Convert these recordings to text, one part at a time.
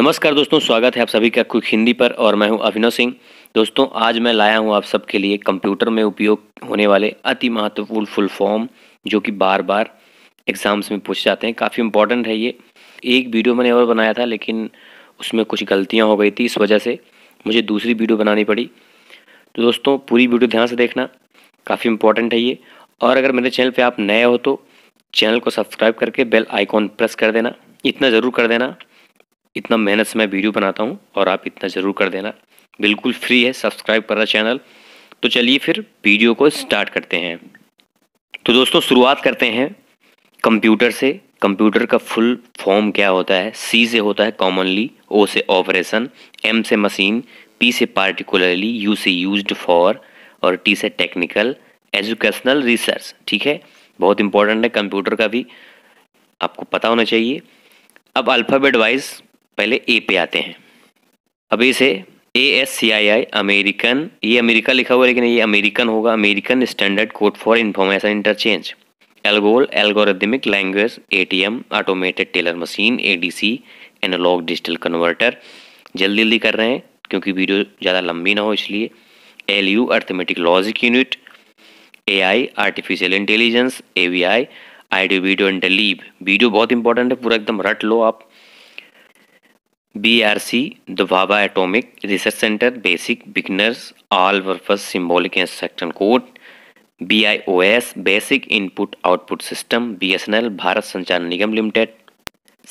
नमस्कार दोस्तों स्वागत है आप सभी का कुछ हिंदी पर और मैं हूं अभिनव सिंह दोस्तों आज मैं लाया हूं आप सबके लिए कंप्यूटर में उपयोग होने वाले अति महत्वपूर्ण फुल फॉर्म जो कि बार बार एग्ज़ाम्स में पूछ जाते हैं काफ़ी इंपॉर्टेंट है ये एक वीडियो मैंने और बनाया था लेकिन उसमें कुछ गलतियाँ हो गई थी इस वजह से मुझे दूसरी वीडियो बनानी पड़ी तो दोस्तों पूरी वीडियो ध्यान से देखना काफ़ी इंपॉर्टेंट है ये और अगर मेरे चैनल पर आप नए हो तो चैनल को सब्सक्राइब करके बेल आइकॉन प्रेस कर देना इतना ज़रूर कर देना इतना मेहनत से मैं वीडियो बनाता हूँ और आप इतना ज़रूर कर देना बिल्कुल फ्री है सब्सक्राइब कर रहा चैनल तो चलिए फिर वीडियो को स्टार्ट करते हैं तो दोस्तों शुरुआत करते हैं कंप्यूटर से कंप्यूटर का फुल फॉर्म क्या होता है सी से होता है कॉमनली ओ से ऑपरेशन एम से मशीन पी से पार्टिकुलरली यू से यूज फॉर और टी से टेक्निकल एजुकेशनल रिसर्च ठीक है बहुत इंपॉर्टेंट है कंप्यूटर का भी आपको पता होना चाहिए अब अल्फ़ाबेट वाइज पहले ए पे आते हैं अब इसे A S C I I American ये अमेरिका लिखा हुआ है लेकिन ये अमेरिकन होगा American standard code for information interchange ALGOL algorithmic language A T M automated teller machine A D C analogue digital converter जल्दी जल्दी कर रहे हैं क्योंकि वीडियो ज़्यादा लंबी ना हो इसलिए L U arithmetic logic unit A I artificial intelligence A V I I D video interleave video बहुत इंपॉर्टेंट है पूरा एकदम रट लो आप बी आर सी दुबाबा atomic research centre BASIC beginners all purpose symbolic instruction code B I O S basic input output system B S N L Bharat Sanchar Nigam Limited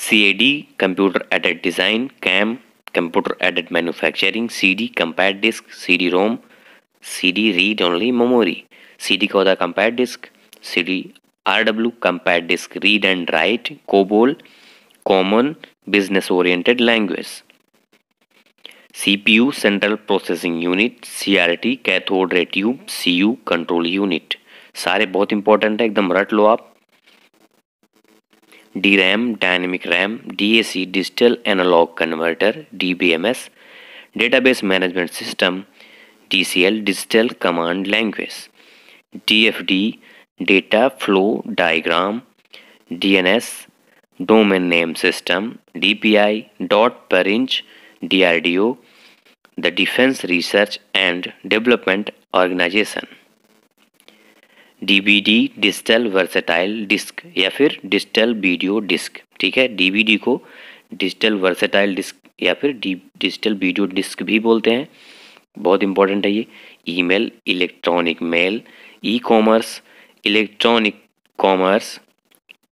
C A D computer aided design CAM computer aided manufacturing C D compact disc C D ROM C D read only memory C D कोदा compact disc C D R W compact disc read and write COBOL common business oriented language. CPU Central Processing Unit, CRT cathode ray C CU control unit सारे बहुत important है एकदम रट लो आप D RAM dynamic RAM D digital analogue converter D B M S database management system D C L digital command language D F D data flow diagram D N S domain name system D P I dot per inch D R D O the defence research and development organisation D V D digital versatile disc या फिर digital video disc ठीक है D V D को digital versatile disc या फिर digital video disc भी बोलते हैं बहुत इंपॉर्टेंट है ये E mail electronic mail E commerce electronic commerce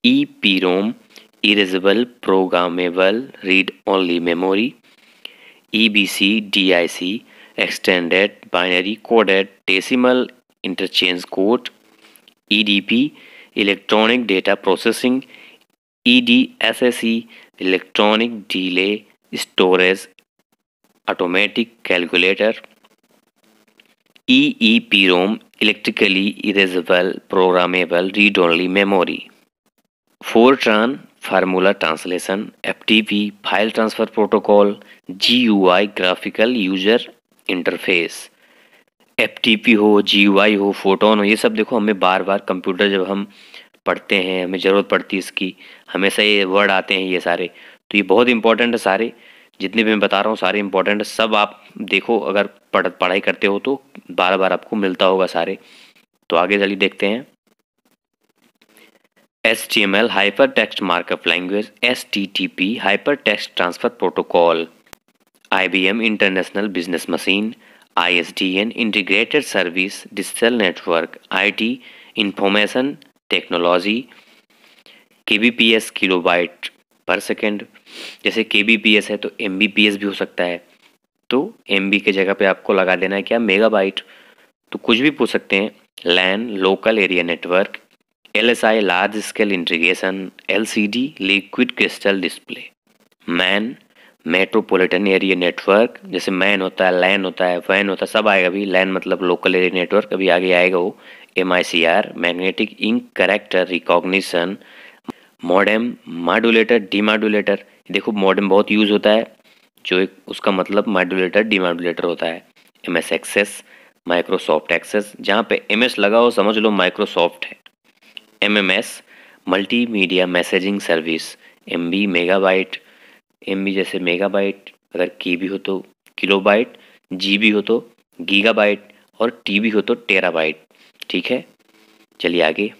E P ROM erasable programmable read only memory E B C D I C extended binary coded decimal interchange code E D P electronic data processing EDSAC electronic delay storage automatic calculator E P ROM electrically programmable read only memory FORTRAN formula translation F file transfer protocol G graphical user interface F हो G हो photon हो ये सब देखो हमें बार बार computer जब हम पढ़ते हैं हमें ज़रूरत पड़ती है इसकी हमेशा ये वर्ड आते हैं ये सारे तो ये बहुत इंपॉर्टेंट है सारे जितने भी मैं बता रहा हूँ सारे इंपॉर्टेंट है सब आप देखो अगर पढ़ पढ़ाई करते हो तो बार बार आपको मिलता होगा सारे तो आगे चलिए देखते हैं HTML Hypertext Markup Language HTTP Hypertext Transfer Protocol IBM International Business Machine ISDN Integrated Service Digital Network IT Information Technology KBPS kilobyte per second जैसे KBPS है तो MBPS भी हो सकता है तो MB के जगह पे आपको लगा देना है क्या मेगाबाइट तो कुछ भी पूछ सकते हैं LAN local area network L S I large scale integration L C D liquid crystal display MAN metropolitan area network जैसे मैन होता है लैन होता है वैन होता है सब आएगा अभी लैन मतलब लोकल एरिया नेटवर्क अभी आगे आएगा वो M I C R magnetic ink character recognition modem modulator demodulator देखो मॉडेम बहुत यूज़ होता है जो एक उसका मतलब माडुलेटर डिमाडुलेटर होता है M S Access Microsoft Access जहाँ पे एम एस लगा हो समझ लो माइक्रोसॉफ्ट है M M S multimedia messaging service M B megabyte M B जैसे मेगा बाइट अगर की भी हो तो किलो बाइट जी बी हो तो गीगा बाइट और टी बी हो तो टेरा बाइट ठीक है चलिए आगे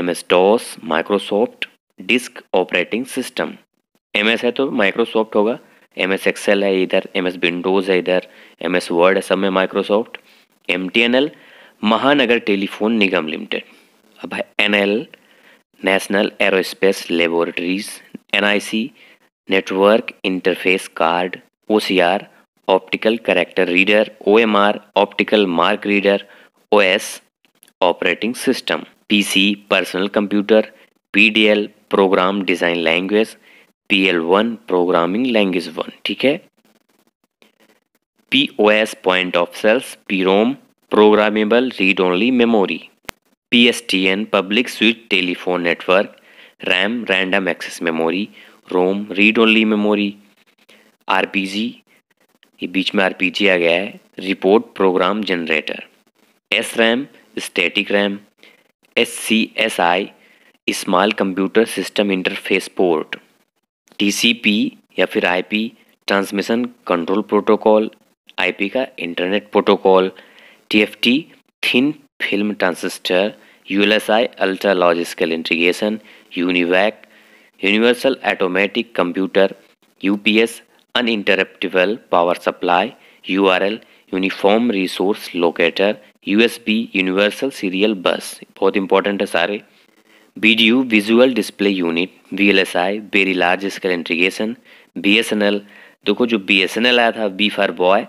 M S DOS Microsoft disk operating system M S है तो माइक्रोसॉफ्ट होगा एम एस एक्सेल है इधर एम एस विंडोज़ है इधर एम एस वर्ड है सब में Microsoft M T N L Mahanagar Telephone Nigam Limited अब है N national aerospace laboratories N network interface card O optical character reader O optical mark reader O operating system C personal computer L program design language L one programming language one ठीक है P S point of sales PROM programmable read only memory P S T N public switch telephone network RAM random access memory Rome read only memory R P G ये बीच में R P G आ गया है report program generator S RAM static RAM S C S I small computer system interface port T C P या फिर I P transmission control protocol I P का internet protocol T F T thin film transistor ULSI ultra logical integration UNIVAC universal automatic computer UPS uninterruptible power supply URL uniform resource locator USB universal serial bus बहुत important है सारे B visual display unit V L S I very large scale integration B S N L देखो जो B S N L आया था B for boy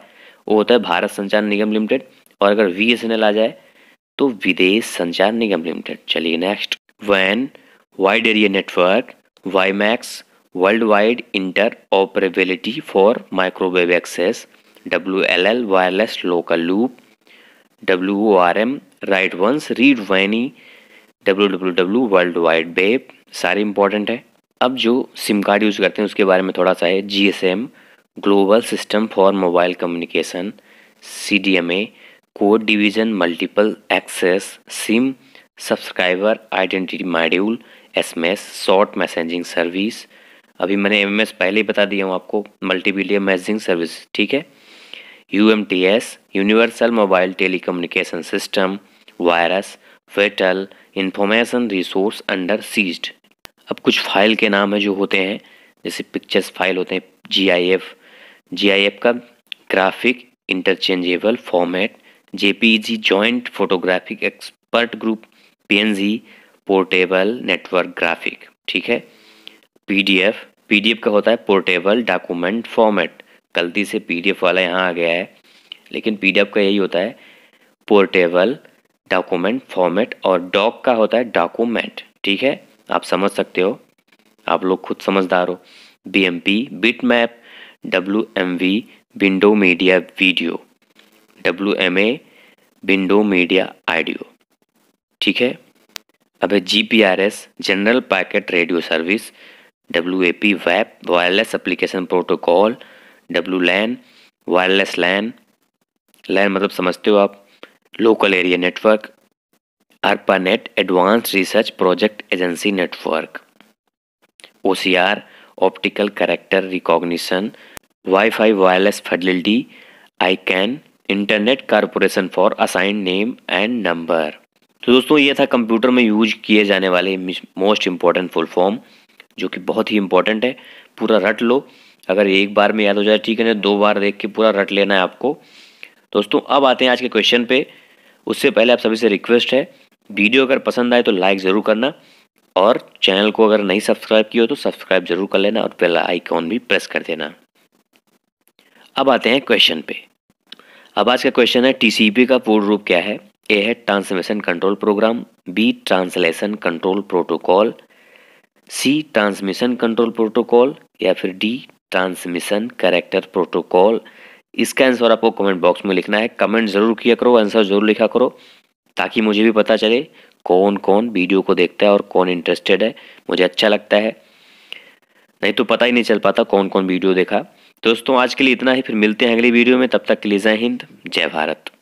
वो होता है भारत संचार निगम लिमिटेड और अगर वी एस एन एल आ जाए तो विदेश संचार निगम लिमिटेड चलिए नेक्स्ट वैन wide area network WiMAX world wide interoperability for microwave access W L L wireless local loop W O R M write once read many W W W world wide web सारे important है अब जो SIM card use करते हैं उसके बारे में थोड़ा सा है G S M global system for mobile communication C D M A code division multiple access SIM subscriber identity module SMS short messaging service अभी मैंने एमएमएस पहले ही बता दिया हूँ आपको मल्टीपीलियर मैसेजिंग सर्विस ठीक है UMTS universal mobile telecommunication system virus fatal information resource under seized अब कुछ फाइल के नाम है जो होते हैं जैसे पिक्चर्स फाइल होते हैं G I F G I F का graphic interchangeable format JPG joint photographic expert group PNG portable network graphic ठीक है पीडीएफ पीडीएफ का होता है पोर्टेबल डॉक्यूमेंट फॉर्मेट गलती से पीडीएफ वाला यहाँ आ गया है लेकिन पीडीएफ का यही होता है पोर्टेबल डॉक्यूमेंट फॉर्मेट और डॉक का होता है डॉक्यूमेंट ठीक है आप समझ सकते हो आप लोग खुद समझदार हो B M P bit map W M V window media video W M A window media audio ठीक है अब है G P R S general packet radio service W A P वैप wireless application protocol W LAN wireless LAN LAN मतलब समझते हो आप local area network ARPANET advance research project agency network O C R optical character recognition WiFi wireless fidelity ICANN internet corporation for assign name and number तो दोस्तों ये था computer में use किए जाने वाले मोस्ट इम्पॉर्टेंट फुल फॉर्म जो कि बहुत ही इंपॉर्टेंट है पूरा रट लो अगर एक बार में याद हो जाए ठीक है ना दो बार देख के पूरा रट लेना है आपको दोस्तों अब आते हैं आज के क्वेश्चन पे उससे पहले आप सभी से रिक्वेस्ट है वीडियो अगर पसंद आए तो लाइक ज़रूर करना और चैनल को अगर नहीं सब्सक्राइब किया हो तो सब्सक्राइब जरूर कर लेना और पहला आइकॉन भी प्रेस कर देना अब आते हैं क्वेश्चन पे अब आज का क्वेश्चन है टीसीपी का पूर्ण रूप क्या है ए है transmission control program B translation control protocol C transmission control protocol या फिर डी ट्रांसमिशन करेक्टर प्रोटोकॉल इसका आंसर आपको कमेंट बॉक्स में लिखना है कमेंट ज़रूर किया करो आंसर ज़रूर लिखा करो ताकि मुझे भी पता चले कौन कौन वीडियो को देखता है और कौन इंटरेस्टेड है मुझे अच्छा लगता है नहीं तो पता ही नहीं चल पाता कौन कौन वीडियो देखा दोस्तों आज के लिए इतना ही फिर मिलते हैं अगली वीडियो में तब तक के लिए जय हिंद जय भारत